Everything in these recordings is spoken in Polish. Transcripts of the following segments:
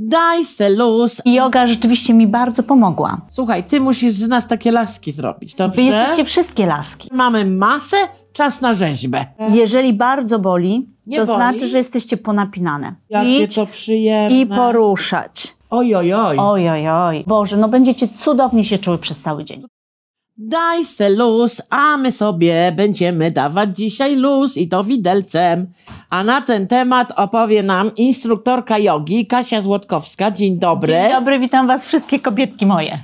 Daj se luz. Joga rzeczywiście mi bardzo pomogła. Słuchaj, ty musisz z nas takie laski zrobić, dobrze? Wy jesteście wszystkie laski. Mamy masę, czas na rzeźbę. Jeżeli bardzo boli, Nie to boli. znaczy, że jesteście ponapinane. Jakie Idź to przyjemne. I poruszać. Oj, oj, oj. Oj, oj, oj. Boże, no będziecie cudownie się czuły przez cały dzień. Daj se luz, a my sobie będziemy dawać dzisiaj luz i to widelcem. A na ten temat opowie nam instruktorka jogi Kasia Złotkowska. Dzień dobry. Dzień dobry, witam was wszystkie kobietki moje.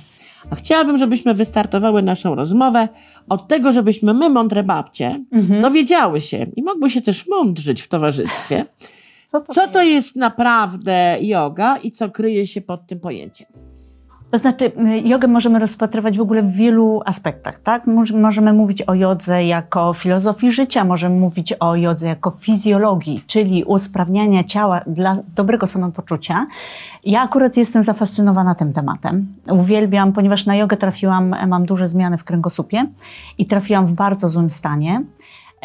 A chciałabym, żebyśmy wystartowały naszą rozmowę od tego, żebyśmy my, mądre babcie, mhm. dowiedziały się i mogły się też mądrzyć w towarzystwie, co to, co to jest naprawdę yoga i co kryje się pod tym pojęciem. To znaczy, jogę możemy rozpatrywać w ogóle w wielu aspektach, tak? Możemy mówić o jodze jako filozofii życia, możemy mówić o jodze jako fizjologii, czyli usprawniania ciała dla dobrego samopoczucia. Ja akurat jestem zafascynowana tym tematem. Uwielbiam, ponieważ na jogę trafiłam, e, mam duże zmiany w kręgosłupie i trafiłam w bardzo złym stanie.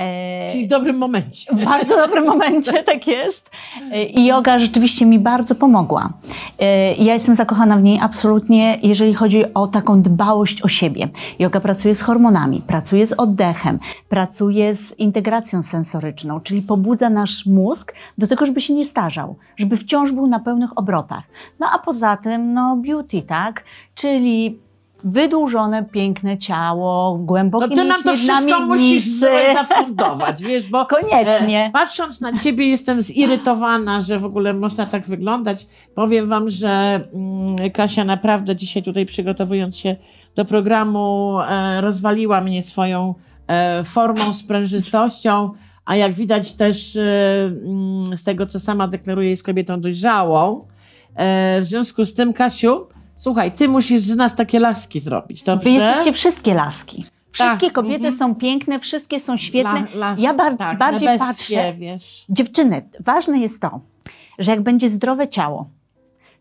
E, czyli w dobrym momencie. W bardzo dobrym momencie, tak jest. E, I yoga rzeczywiście mi bardzo pomogła. E, ja jestem zakochana w niej absolutnie, jeżeli chodzi o taką dbałość o siebie. Yoga pracuje z hormonami, pracuje z oddechem, pracuje z integracją sensoryczną, czyli pobudza nasz mózg do tego, żeby się nie starzał, żeby wciąż był na pełnych obrotach. No a poza tym, no beauty, tak? Czyli wydłużone, piękne ciało, głębokie No ty nam to wszystko musisz zafundować, wiesz, bo e, Koniecznie. E, patrząc na ciebie jestem zirytowana, że w ogóle można tak wyglądać. Powiem wam, że mm, Kasia naprawdę dzisiaj tutaj przygotowując się do programu e, rozwaliła mnie swoją e, formą, sprężystością, a jak widać też e, mm, z tego, co sama deklaruje, jest kobietą dojrzałą. E, w związku z tym, Kasiu, Słuchaj, ty musisz z nas takie laski zrobić, dobrze? Wy jesteście wszystkie laski. Wszystkie tak, kobiety mm -hmm. są piękne, wszystkie są świetne. La, las, ja bar tak, bardziej bestie, patrzę. Wiesz. Dziewczyny, ważne jest to, że jak będzie zdrowe ciało,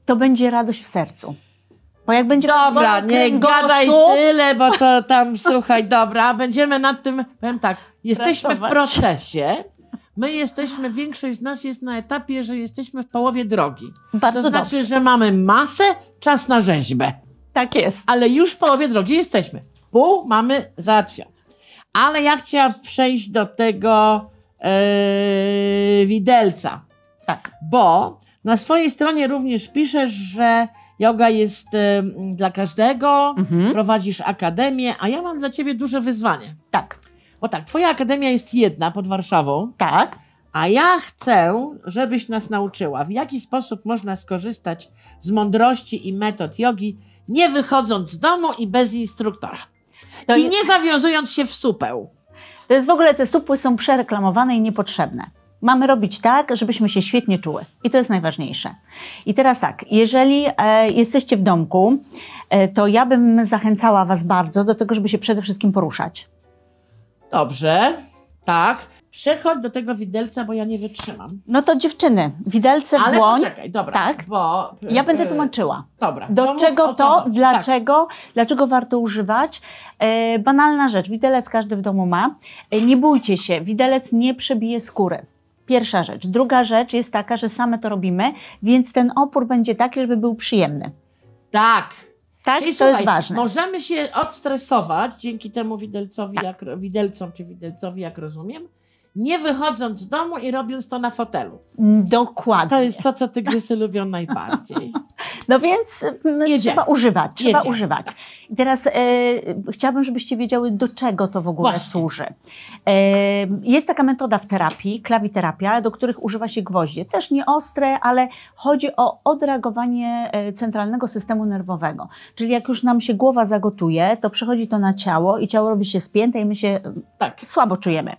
to będzie radość w sercu. Bo jak będzie Dobra, nie gadaj tyle, bo to tam słuchaj, dobra, będziemy nad tym. Powiem tak, jesteśmy Pracować. w procesie. My jesteśmy, większość z nas jest na etapie, że jesteśmy w połowie drogi. Bardzo to znaczy, dobrze. że mamy masę, czas na rzeźbę. Tak jest. Ale już w połowie drogi jesteśmy. Pół mamy załatwione. Ale ja chciałam przejść do tego yy, widelca. Tak. Bo na swojej stronie również piszesz, że Yoga jest yy, dla każdego, mhm. prowadzisz akademię, a ja mam dla ciebie duże wyzwanie. Tak. Bo tak, twoja akademia jest jedna pod Warszawą. Tak. A ja chcę, żebyś nas nauczyła, w jaki sposób można skorzystać z mądrości i metod jogi, nie wychodząc z domu i bez instruktora. To no I jest... nie zawiązując się w supeł. To jest w ogóle, te supły są przereklamowane i niepotrzebne. Mamy robić tak, żebyśmy się świetnie czuły. I to jest najważniejsze. I teraz tak, jeżeli e, jesteście w domku, e, to ja bym zachęcała Was bardzo do tego, żeby się przede wszystkim poruszać Dobrze, tak. Przechodź do tego widelca, bo ja nie wytrzymam. No to dziewczyny, widelce w Ale dłoń. Czekaj, dobra. Tak. Bo, e, ja będę tłumaczyła. Dobra. Do to czego to, dlaczego, tak. dlaczego warto używać? E, banalna rzecz, widelec każdy w domu ma. E, nie bójcie się, widelec nie przebije skóry. Pierwsza rzecz. Druga rzecz jest taka, że same to robimy, więc ten opór będzie taki, żeby był przyjemny. Tak, tak? Czyli, to słuchaj, jest ważne. Możemy się odstresować dzięki temu widelcowi, tak. jak, widelcom czy widelcowi, jak rozumiem, nie wychodząc z domu i robiąc to na fotelu. Dokładnie. To jest to, co tygrysy lubią najbardziej. No więc mm, Jedziemy. trzeba używać. Trzeba Jedziemy. używać. I teraz e, chciałabym, żebyście wiedziały, do czego to w ogóle Właśnie. służy. E, jest taka metoda w terapii, klawiterapia, do których używa się gwoździe. Też nie ostre, ale chodzi o odreagowanie e, centralnego systemu nerwowego. Czyli jak już nam się głowa zagotuje, to przechodzi to na ciało i ciało robi się spięte i my się mm, tak. słabo czujemy.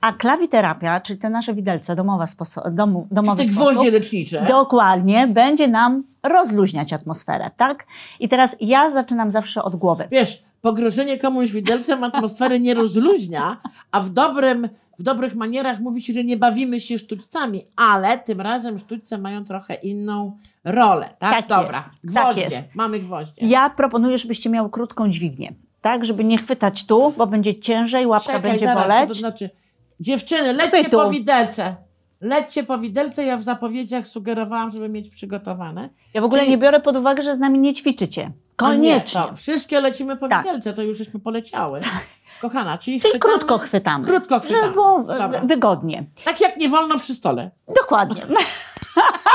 A klawiterapia, czyli te nasze widelce, domowa sposo- domu, domowy czyli te sposób, gwoździe lecznicze. Dokładnie, będzie nam rozluźniać atmosferę, tak? I teraz ja zaczynam zawsze od głowy. Wiesz, pogrożenie komuś widelcem atmosfery nie rozluźnia, a w dobrym w dobrych manierach mówi się, że nie bawimy się sztućcami, ale tym razem sztućce mają trochę inną rolę, tak? tak Dobra, jest, tak gwoździe, tak jest. mamy gwoździe. Ja proponuję, żebyście miały krótką dźwignię, tak? Żeby nie chwytać tu, bo będzie ciężej, łapka Czekaj, będzie zaraz, boleć. to znaczy, Dziewczyny, lećcie po widelce. Lećcie po widelce, ja w zapowiedziach sugerowałam, żeby mieć przygotowane. Ja w ogóle Czyli... nie biorę pod uwagę, że z nami nie ćwiczycie. No Koniecznie. Nie, wszystkie lecimy po tak. widelce, to już żeśmy poleciały. Tak. Kochana, czyli, czyli chwytamy, krótko chwytamy. Krótko chwytamy. Bo było wygodnie. Tak jak nie wolno przy stole. Dokładnie.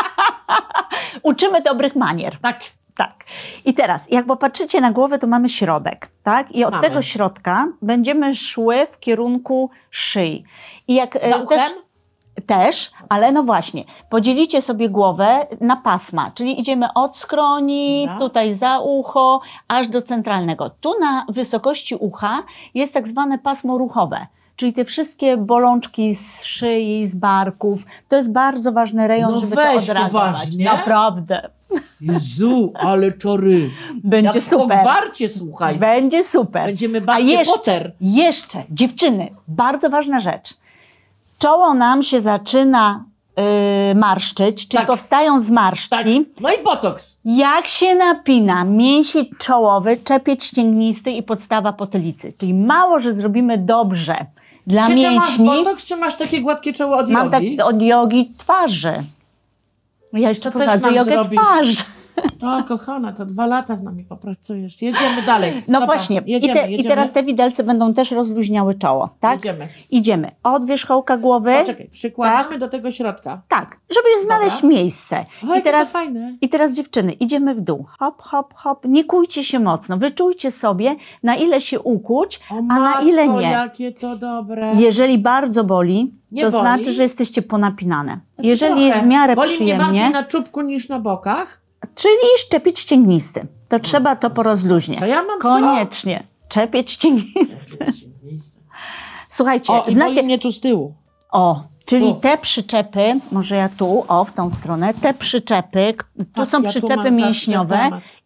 Uczymy dobrych manier. Tak. Tak. I teraz, jak popatrzycie na głowę, to mamy środek, tak? I od mamy. tego środka będziemy szły w kierunku szyi. I jak e, Za też, też, ale no właśnie, podzielicie sobie głowę na pasma, czyli idziemy od skroni, tutaj za ucho, aż do centralnego. Tu na wysokości ucha jest tak zwane pasmo ruchowe. Czyli te wszystkie bolączki z szyi, z barków, to jest bardzo ważny rejon, no żeby weź, to odreagować. uważnie, Naprawdę, Jezu, ale czory. Będzie Jak super. Pogwarcie, słuchaj. Będzie super. Będziemy bardziej A jeszcze, Jeszcze, dziewczyny, bardzo ważna rzecz. Czoło nam się zaczyna yy, marszczyć, czyli tak. powstają zmarszczki. Tak. No i botoks. Jak się napina mięsień czołowy, czepieć ścięgnisty i podstawa potylicy. Czyli mało, że zrobimy dobrze dla czy mięśni. Czy masz botoks, czy masz takie gładkie czoło od jogi? Mam tak od jogi twarzy. Ja jeszcze to prowadzę To jogę zrobić. O, kochana, to dwa lata z nami popracujesz. Jedziemy dalej. No Dobra, właśnie. Jedziemy, I, te, I, teraz te widelce będą też rozluźniały czoło, tak? Idziemy. Idziemy. Od wierzchołka głowy. Poczekaj, przykładamy tak? do tego środka. Tak, żeby znaleźć Dobra. miejsce. O, I teraz, to fajne. I teraz dziewczyny, idziemy w dół. Hop, hop, hop. Nie kujcie się mocno. Wyczujcie sobie, na ile się ukuć, o, a matko, na ile nie. jakie to dobre. Jeżeli bardzo boli, nie to znaczy, boli. znaczy, że jesteście ponapinane. Znaczy Jeżeli trochę. jest w miarę boli przyjemnie... Boli mnie bardziej na czubku niż na bokach. Czyli szczepić ścięgnisty. To no. trzeba to porozluźnie. Co ja mam Koniecznie. Co? Czepieć ścięgnisty. Słuchajcie, o, znacie... mnie tu z tyłu. O, Czyli te przyczepy, może ja tu, o, w tą stronę, te przyczepy, tu tak, są ja przyczepy tu mięśniowe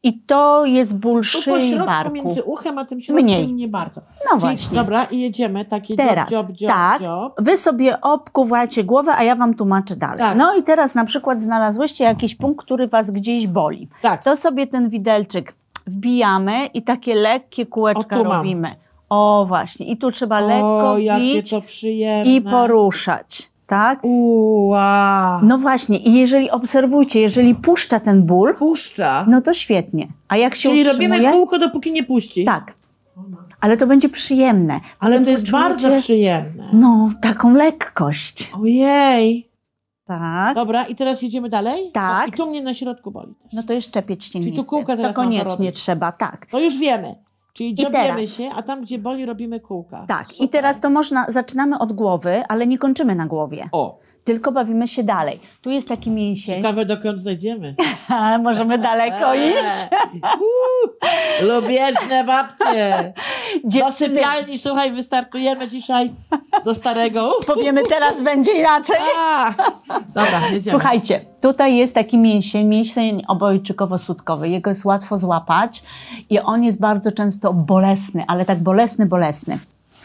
i to jest ból szyi i barku. między uchem, a tym środkiem Mniej. nie bardzo. No Czyli, właśnie. Dobra, i jedziemy, taki teraz, dziob, dziob, tak, dziob. Wy sobie obkuwajcie głowę, a ja wam tłumaczę dalej. Tak. No i teraz na przykład znalazłyście jakiś punkt, który was gdzieś boli. Tak. To sobie ten widelczyk wbijamy i takie lekkie kółeczka robimy. Mam. O właśnie, i tu trzeba o, lekko wbić i poruszać. Tak? Uła. No właśnie, i jeżeli obserwujcie, jeżeli puszcza ten ból, puszcza. no to świetnie. A jak się Czyli utrzymuje, robimy kółko, dopóki nie puści. Tak. Ale to będzie przyjemne. Ale Potem to jest bardzo przyjemne. No, taką lekkość. Ojej. Tak. Dobra, i teraz jedziemy dalej? Tak. O, I tu mnie na środku boli. Też. No to jeszcze szczepieć ciennisty. Czyli tu kółka teraz To koniecznie trzeba, tak. To już wiemy. Czyli drobiemy się, a tam, gdzie boli, robimy kółka. Tak, Super. i teraz to można, zaczynamy od głowy, ale nie kończymy na głowie. O tylko bawimy się dalej. Tu jest taki mięsień. Ciekawe, dokąd zejdziemy. Możemy daleko eee. iść. Lubieżne babcie. Do sypialni, słuchaj, wystartujemy dzisiaj do starego. Powiemy, teraz będzie inaczej. A, dobra, jedziemy. Słuchajcie, tutaj jest taki mięsień, mięsień obojczykowo-sutkowy. Jego jest łatwo złapać i on jest bardzo często bolesny, ale tak bolesny, bolesny.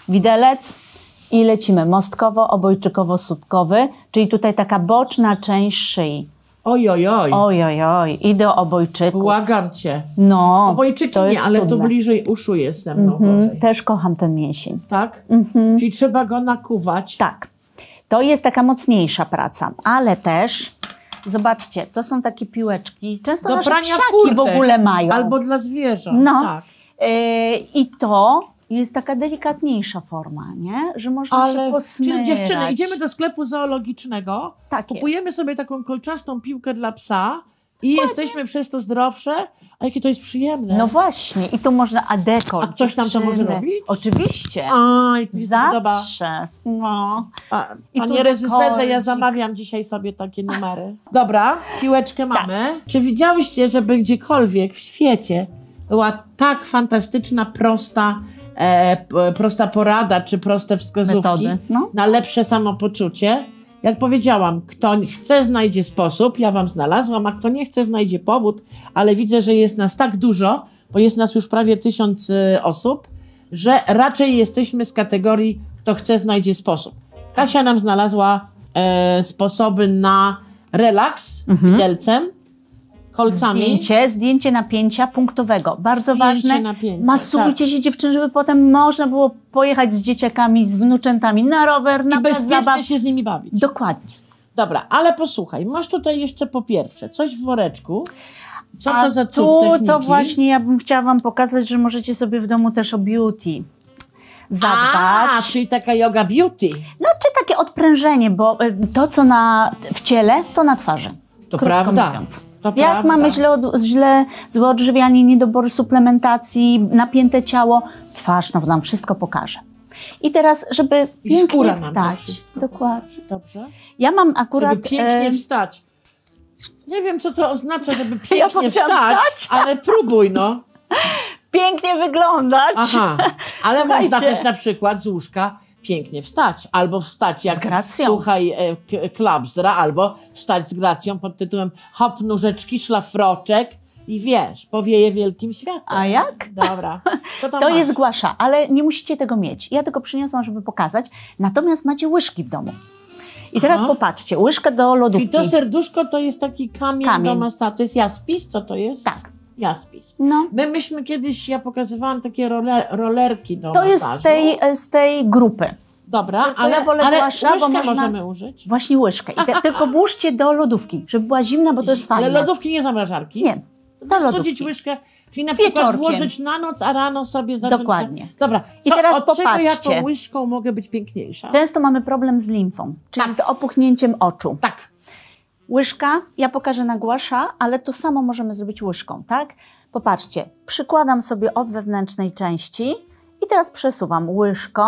Widelec, i lecimy mostkowo-obojczykowo-sutkowy, czyli tutaj taka boczna część szyi. Ojojoj. Oj, oj. oj, oj, i do obojczyków. Błagam cię. No. Obojczyki to jest nie, ale cudne. to bliżej uszu jest ze mną. Mm -hmm. Też kocham ten mięsień. Tak? Mm -hmm. Czyli trzeba go nakuwać. Tak. To jest taka mocniejsza praca, ale też zobaczcie, to są takie piłeczki. Często do nasze prania psiaki kurtek, w ogóle mają. Albo dla zwierząt. No. Tak. Yy, I to jest taka delikatniejsza forma, nie? Że można Ale się posmyrać. dziewczyny, idziemy do sklepu zoologicznego, tak kupujemy jest. sobie taką kolczastą piłkę dla psa i jesteśmy przez to zdrowsze, a jakie to jest przyjemne. No właśnie, i to można adekol. A ktoś tam to może robić? Oczywiście. A, Zawsze. No. A, I panie reżyserze, ja zamawiam dzisiaj sobie takie numery. Dobra, piłeczkę tak. mamy. Tak. Czy widziałyście, żeby gdziekolwiek w świecie była tak fantastyczna, prosta, e, prosta porada czy proste wskazówki Metody, no. na lepsze samopoczucie. Jak powiedziałam, kto chce, znajdzie sposób, ja wam znalazłam, a kto nie chce, znajdzie powód, ale widzę, że jest nas tak dużo, bo jest nas już prawie tysiąc y, osób, że raczej jesteśmy z kategorii kto chce, znajdzie sposób. Kasia nam znalazła e, sposoby na relaks mhm. widelcem, kolcami. Zdjęcie, zdjęcie napięcia punktowego. Bardzo zdjęcie ważne. Napięcia, Masujcie tak. się dziewczyny, żeby potem można było pojechać z dzieciakami, z wnuczętami na rower, na I bezpiecznie się z nimi bawić. Dokładnie. Dobra, ale posłuchaj, masz tutaj jeszcze po pierwsze coś w woreczku. Co A to za tu techniki? to właśnie ja bym chciała wam pokazać, że możecie sobie w domu też o beauty zadbać. A, czyli taka yoga beauty. No, czy takie odprężenie, bo y, to, co na, w ciele, to na twarzy. To prawda. Mówiąc. To Jak prawda. mamy źle, od, źle, złe odżywianie, niedobory suplementacji, napięte ciało, twarz no, nam wszystko pokaże. I teraz, żeby I pięknie wstać. Dokładnie. Dobrze. Ja mam akurat. Żeby pięknie wstać. Nie wiem, co to oznacza, żeby pięknie ja wstać, wstać, ale próbuj, no. Pięknie wyglądać. Aha, ale Słuchajcie. można też na przykład z łóżka pięknie wstać. Albo wstać jak słuchaj e, Klapsdra, albo wstać z gracją pod tytułem Hop nóżeczki, szlafroczek i wiesz, powieje wielkim światem. A jak? Dobra. to masz? jest głasza, ale nie musicie tego mieć. Ja tego przyniosłam, żeby pokazać. Natomiast macie łyżki w domu. I teraz Aha. popatrzcie, łyżkę do lodówki. I to serduszko to jest taki kamień, kamień. do masa. To jest jaspis, co to jest? Tak jaspis. No. My myśmy kiedyś, ja pokazywałam takie roler, rollerki do To masażu. jest z tej, z tej grupy. Dobra, tylko ale, ja wolę ale błasza, bo można... możemy użyć. Właśnie łyżkę. I te, tylko włóżcie do lodówki, żeby była zimna, bo to jest fajne. Ale lodówki nie zamrażarki. Nie, do lodówki. łyżkę, czyli na przykład Wieczorkiem. włożyć na noc, a rano sobie zacząć... Dokładnie. Dobra, I co, teraz od popatrzcie. czego ja tą łyżką mogę być piękniejsza? Często mamy problem z limfą, czyli tak. z opuchnięciem oczu. Tak. Łyżka, ja pokażę na głasza, ale to samo możemy zrobić łyżką, tak? Popatrzcie, przykładam sobie od wewnętrznej części i teraz przesuwam łyżką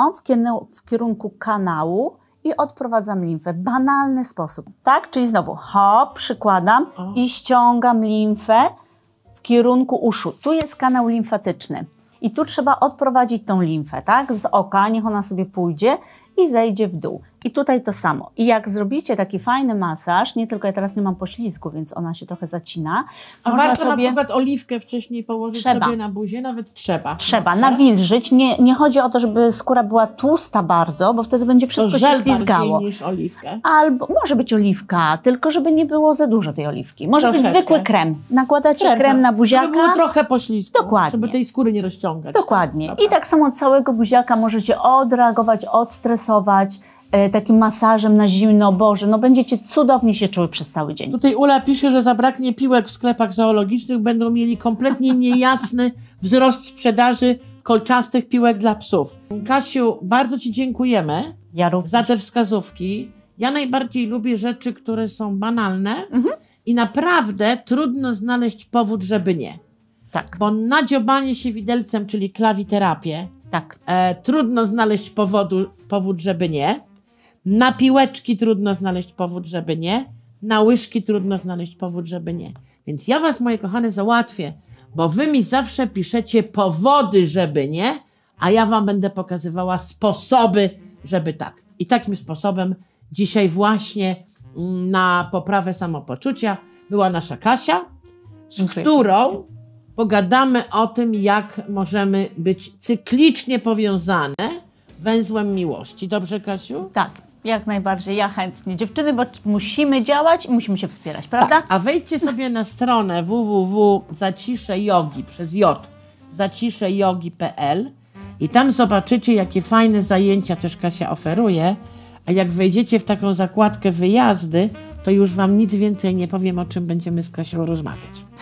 w kierunku kanału, i odprowadzam limfę. Banalny sposób, tak? Czyli znowu hop, przykładam i ściągam limfę w kierunku uszu. Tu jest kanał limfatyczny i tu trzeba odprowadzić tą limfę, tak? Z oka, niech ona sobie pójdzie i zejdzie w dół. I tutaj to samo. I jak zrobicie taki fajny masaż, nie tylko ja teraz nie mam poślizgu, więc ona się trochę zacina. A warto sobie... na przykład oliwkę wcześniej położyć trzeba. sobie na buzie, nawet trzeba. Trzeba, Dobrze? nawilżyć. Nie, nie chodzi o to, żeby skóra była tłusta bardzo, bo wtedy będzie wszystko się ślizgało. niż oliwkę. Albo może być oliwka, tylko żeby nie było za dużo tej oliwki. Może Troszeczkę. być zwykły krem. Nakładacie krem, krem no. na buziaka. Żeby było trochę poślizgu. Dokładnie. Żeby tej skóry nie rozciągać. Dokładnie. I tak samo całego buziaka możecie odreagować, odstresować. E, takim masażem na zimno, Boże, no będziecie cudownie się czuły przez cały dzień. Tutaj Ula pisze, że zabraknie piłek w sklepach zoologicznych, będą mieli kompletnie niejasny wzrost sprzedaży kolczastych piłek dla psów. Kasiu, bardzo Ci dziękujemy ja za te wskazówki. Ja najbardziej lubię rzeczy, które są banalne mhm. i naprawdę trudno znaleźć powód, żeby nie. Tak. Bo nadziobanie się widelcem, czyli klawiterapię, tak. E, trudno znaleźć powodu, powód, żeby nie. Na piłeczki trudno znaleźć powód, żeby nie. Na łyżki trudno znaleźć powód, żeby nie. Więc ja was, moje kochane, załatwię, bo wy mi zawsze piszecie powody, żeby nie, a ja wam będę pokazywała sposoby, żeby tak. I takim sposobem dzisiaj właśnie mm, na poprawę samopoczucia była nasza Kasia, z którą pogadamy o tym, jak możemy być cyklicznie powiązane węzłem miłości. Dobrze, Kasiu? Tak. Jak najbardziej, ja chętnie. Dziewczyny, bo musimy działać i musimy się wspierać, prawda? Tak. A wejdźcie sobie na stronę www.zaciszejogi przez J, zaciszejogi.pl i tam zobaczycie, jakie fajne zajęcia też Kasia oferuje. A jak wejdziecie w taką zakładkę wyjazdy, to już Wam nic więcej nie powiem, o czym będziemy z Kasią rozmawiać.